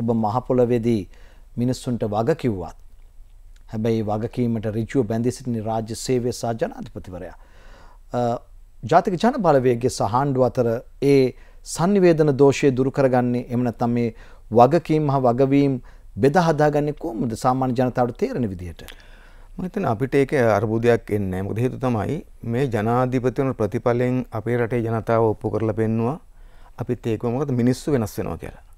ඔබ මහපොළවෙදී මිනිස්සුන්ට වග කිව්වත්. හැබැයි වගකීමට රිජුව බැඳි සිටිනි රාජ්‍ය සේවය සහ ජනාධිපතිවරයා. ජාතික ජන බලවේගේ සහණ්ඩු අතර ඒ සංනිවේදන දෝෂය දුරුකරගන්නේ එමනත්තම් මේ වගකීම් හා වගවීම් බෙදහදාගන්න කොමද සාමාන්‍ය ජනතාවට තේරෙන විදිහට. මතන අපිට ඒක අර්බුදයක් එන්න මොකද හේතු තමයි මේ ජනාධිපතිවන ප්‍රතිඵලෙන් අපේ රටේ ජනතාව ඔප්පු කරලා පෙන්නවා අපිත් ඒක මොකද මිනිස්සු වෙනස් වෙනවා කියලා.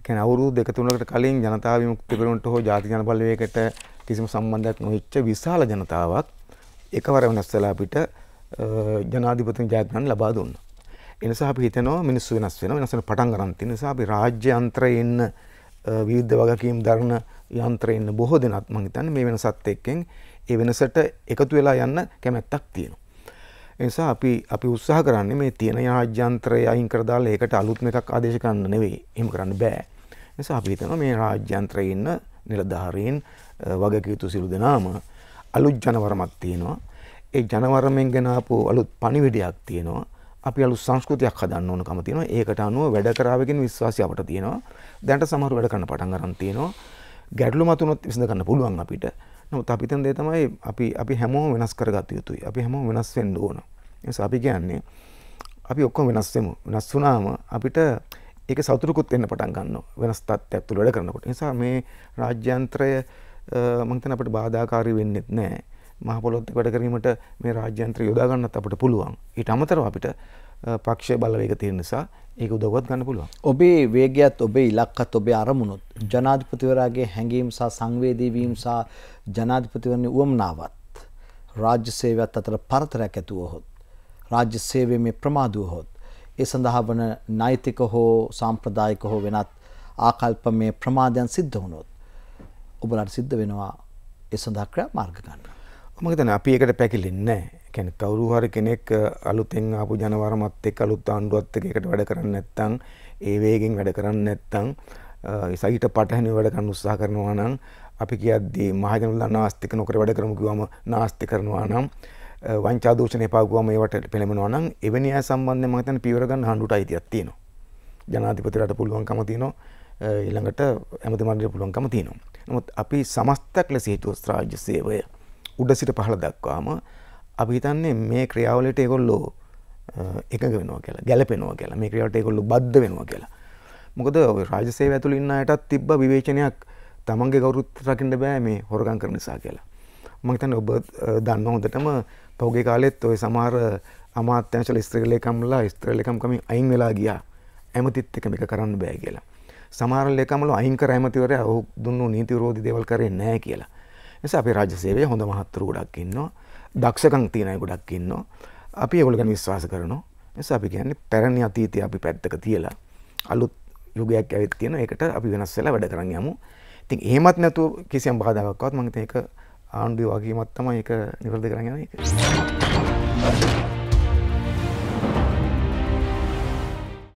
එකන අවුරුදු දෙක තුනකට කලින් ජනතා විමුක්ති පෙරමුණට හෝ ජාතික ජන බලවේගයකට කිසිම සම්බන්ධයක් නොහිච්ච විශාල ජනතාවක් එකවර වෙනස් වෙලා අපිට ජනාධිපති ජයග්‍රහණ ලබා දුන්නා. ඒ නිසා අපි හිතනවා මිනිස්සු වෙනස් වෙනවා වෙනස් වෙන පටන් ගන්න තියෙන නිසා අපි රාජ්‍ය යන්ත්‍රයේ ඉන්න විවිධ වගකීම් දරන යන්ත්‍රයේ ඉන්න බොහෝ දෙනාත් මම හිතන්නේ මේ වෙනසත් එක්කෙන් ඒ වෙනසට එකතු වෙලා යන්න කැමැත්තක් තියෙනවා. නිසා අපි අපි උත්සාහ කරන්නේ මේ තියෙන රාජ්‍යන්ත්‍රය අයින් කර දාලා ඒකට අලුත්ම එකක් ආදේශ කරන්න නෙවෙයි. එහෙම කරන්න බෑ. නිසා අපි හිතනවා මේ රාජ්‍යන්ත්‍රයේ ඉන්න නිලධාරීන් වගකීතු සිළු දෙනාම අලුත් ජනවරමක් තියෙනවා. ඒ ජනවරමෙන් ගෙන ආපු අලුත් පණිවිඩයක් තියෙනවා. අපි අලු සංස්කෘතියක් හදන්න ඕනකම තියෙනවා. ඒකට අනුව වැඩ කරාවගෙන විශ්වාසය අපට තියෙනවා. දැනට සමහර වැඩ කරන්න පටන් ගන්න තියෙනවා. ගැටලු මතුනොත් විසඳ ගන්න පුළුවන් අපිට. නමුත් අපි හිතන දේ තමයි අපි අපි හැමෝම වෙනස් කරගත යුතුයි. අපි හැමෝම වෙනස් වෙන්න ඕන. ඒස අපි කියන්නේ අපි ඔක්කොම වෙනස් වෙමු. වෙනස් වුණාම අපිට ඒක සතුටුකුත් වෙන්න පටන් ගන්නවා. වෙනස් තත්ත්වයක් තුළ වැඩ කරනකොට. ඒ නිසා මේ රාජ්‍යන්ත්‍රය මම හිතන අපිට බාධාකාරී වෙන්නේ නැහැ. මහ පොළොත් වැඩ කිරීමට මේ රාජ්‍යන්ත්‍රය යොදා ගන්නත් අපිට පුළුවන්. ඊට අමතරව අපිට පක්ෂ බලවේග තියෙන නිසා ඒක උදව්වත් ගන්න පුළුවන්. ඔබේ වේගයත් ඔබේ ඉලක්කත් ඔබේ අරමුණුත් ජනාධිපතිවරයාගේ හැඟීම් සහ සංවේදී වීම සහ ජනාධිපතිවරණේ උවමනාවත් රාජ්‍ය සේවයත් අතර පරතරයක් ඇති වුවහොත් රාජ්‍ය සේවයේ මේ ප්‍රමාද වුවහොත් ඒ සඳහා වන නෛතික හෝ සාම්ප්‍රදායික හෝ වෙනත් ආකල්පමය ප්‍රමාදයන් සිද්ධ වුණොත් ඔබලට සිද්ධ වෙනවා ඒ සඳහා ක්‍රියාමාර්ග ගන්න. මම හිතන්නේ අපි ඒකට පැකිලෙන්නේ නැහැ. කියන්නේ කවුරු හරි කෙනෙක් අලුතෙන් ආපු ජනවරමත් එක්ක අලුත් ආණ්ඩුවත් එක්ක එකට වැඩ කරන්නේ නැත්නම් ඒ වේගෙන් වැඩ කරන්නේ නැත්නම් සහිත පටහැනි වැඩ කරන්න උත්සාහ කරනවා නම් අපි කියද්දී මහජනලා නාස්තික නොකර වැඩ කරමු කිව්වම නාස්ති කරනවා නම් වංචා දූෂණ එපා කිව්වම ඒවට පෙළඹෙනවා නම් එවැනි අය සම්බන්ධයෙන් මම හිතන්නේ පියවර ගන්න හඬුට අයිතියක් තියෙනවා. ජනාධිපතිරට පුළුවන්කම තියෙනවා. ඊළඟට ඇමතිවරට පුළුවන්කම තියෙනවා. නමුත් අපි සමස්තක් ලෙස හිතුවොත් රාජ්‍ය සේවය උඩ සිට පහළ දක්වාම අපි හිතන්නේ මේ ක්‍රියාවලට ඒගොල්ලෝ එකඟ වෙනවා කියලා ගැලපෙනවා කියලා මේ ක්‍රියාවට ඒගොල්ලෝ බද්ධ වෙනවා කියලා. මොකද ඔය රාජ්‍ය සේවය ඇතුළේ ඉන්න අයටත් තිබ්බ විවේචනයක් තමන්ගේ ගෞරවත්ව රකින්න බෑ මේ හොරගම් කරන නිසා කියලා. මම හිතන්නේ ඔබ දන්න හොඳටම පහුගිය කාලෙත් ඔය සමහර අමාත්‍යංශල ස්ත්‍රීලේකම්ලා ස්ත්‍රීලේකම්කමින් අයින් වෙලා ගියා. ඇමතිත් එක මේක කරන්න බෑ කියලා. සමහර ලේකම්වල අයින් කර ඇමතිවරයා ඔහු දුන්නු නීති විරෝධී දේවල් කරේ නැහැ කියලා. නිසා අපේ රාජ්‍ය සේවයේ හොඳ මහත්තුරු ගොඩක් ඉන්නවා. දක්ෂකම් තියෙන අය ගොඩක් ඉන්නවා. අපි ඒගොල්ලෝ ගැන විශ්වාස කරනවා. නිසා අපි කියන්නේ පැරණි අතීතය අපි පැත්තක තියලා අලුත් යුගයක් ඇවිත් තියෙන එකට අපි වෙනස් වෙලා වැඩ කරන් යමු. ඉතින් එහෙමත් නැතුව කිසියම් බාධාවක්වත් මම හිතේ ඒක ආණ්ඩුවේ වගකීමක් තමයි ඒක නිවැරදි කරන් යන එක.